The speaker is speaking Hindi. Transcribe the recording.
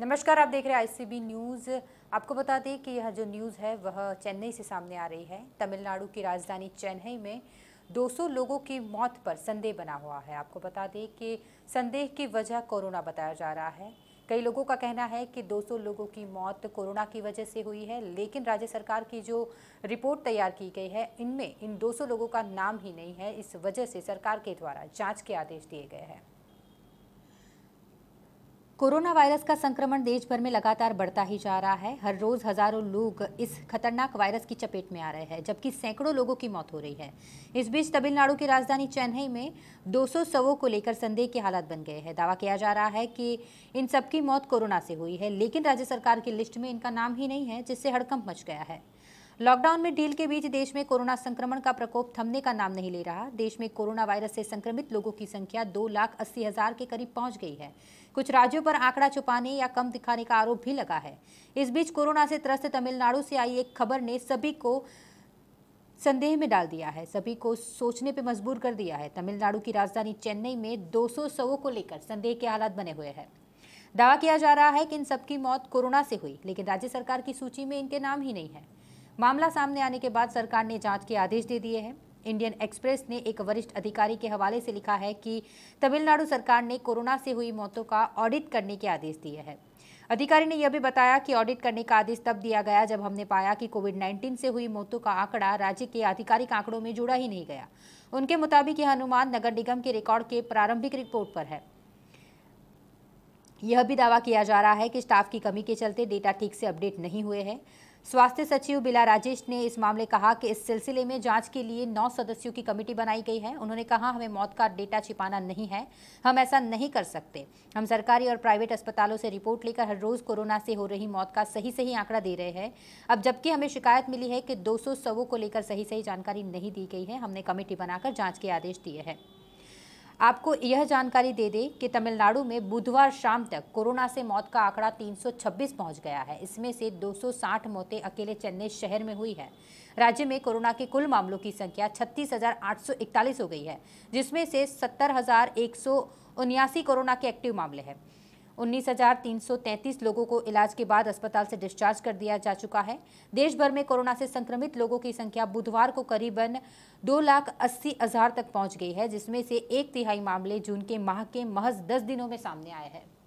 नमस्कार आप देख रहे हैं आईसीबी न्यूज़ आपको बता दें कि यह जो न्यूज़ है वह चेन्नई से सामने आ रही है तमिलनाडु की राजधानी चेन्नई में 200 लोगों की मौत पर संदेह बना हुआ है आपको बता दें कि संदेह की वजह कोरोना बताया जा रहा है कई लोगों का कहना है कि 200 लोगों की मौत कोरोना की वजह से हुई है लेकिन राज्य सरकार की जो रिपोर्ट तैयार की गई है इनमें इन 200 लोगों का नाम ही नहीं है इस वजह से सरकार के द्वारा जांच के आदेश दिए गए हैं कोरोना वायरस का संक्रमण देश भर में लगातार बढ़ता ही जा रहा है हर रोज हजारों लोग इस खतरनाक वायरस की चपेट में आ रहे हैं जबकि सैकड़ों लोगों की मौत हो रही है इस बीच तमिलनाडु की राजधानी चेन्नई में 200 शवों को लेकर संदेह के हालात बन गए हैं दावा किया जा रहा है कि इन सबकी मौत कोरोना से हुई है लेकिन राज्य सरकार की लिस्ट में इनका नाम ही नहीं है जिससे हड़कंप मच गया है लॉकडाउन में डील के बीच देश में कोरोना संक्रमण का प्रकोप थमने का नाम नहीं ले रहा देश में कोरोना वायरस से संक्रमित लोगों की संख्या दो लाख अस्सी हजार के करीब पहुंच गई है कुछ राज्यों पर आंकड़ा छुपाने या कम दिखाने का आरोप भी लगा है इस बीच कोरोना से त्रस्त तमिलनाडु से आई एक खबर ने सभी को संदेह में डाल दिया है सभी को सोचने पर मजबूर कर दिया है तमिलनाडु की राजधानी चेन्नई में दो सौ को लेकर संदेह के हालात बने हुए हैं दावा किया जा रहा है कि इन सबकी मौत कोरोना से हुई लेकिन राज्य सरकार की सूची में इनके नाम ही नहीं है मामला सामने आने के बाद सरकार ने जांच के आदेश दे दिए हैं इंडियन एक्सप्रेस ने एक वरिष्ठ अधिकारी के हवाले से लिखा है कि तमिलनाडु सरकार ने कोरोना से हुई मौतों का ऑडिट करने के आदेश दिए हैं अधिकारी ने यह भी बताया कि ऑडिट करने का आदेश तब दिया गया जब हमने पाया कि कोविड 19 से हुई मौतों का आंकड़ा राज्य के आधिकारिक आंकड़ों में जुड़ा ही नहीं गया उनके मुताबिक यह अनुमान नगर निगम के रिकॉर्ड के प्रारंभिक रिपोर्ट पर है यह भी दावा किया जा रहा है कि स्टाफ की कमी के चलते डेटा ठीक से अपडेट नहीं हुए हैं स्वास्थ्य सचिव बिला राजेश ने इस मामले कहा कि इस सिलसिले में जांच के लिए नौ सदस्यों की कमेटी बनाई गई है उन्होंने कहा हमें मौत का डेटा छिपाना नहीं है हम ऐसा नहीं कर सकते हम सरकारी और प्राइवेट अस्पतालों से रिपोर्ट लेकर हर रोज कोरोना से हो रही मौत का सही सही आंकड़ा दे रहे हैं अब जबकि हमें शिकायत मिली है कि दो सौ को लेकर सही सही जानकारी नहीं दी गई है हमने कमेटी बनाकर जाँच के आदेश दिए हैं आपको यह जानकारी दे दें कि तमिलनाडु में बुधवार शाम तक कोरोना से मौत का आंकड़ा 326 पहुंच गया है इसमें से 260 मौतें अकेले चेन्नई शहर में हुई है राज्य में कोरोना के कुल मामलों की संख्या 36,841 हो गई है जिसमें से सत्तर कोरोना के एक्टिव मामले हैं उन्नीस लोगों को इलाज के बाद अस्पताल से डिस्चार्ज कर दिया जा चुका है देश भर में कोरोना से संक्रमित लोगों की संख्या बुधवार को करीबन दो लाख अस्सी हजार तक पहुंच गई है जिसमें से एक तिहाई मामले जून के माह के महज दस दिनों में सामने आए हैं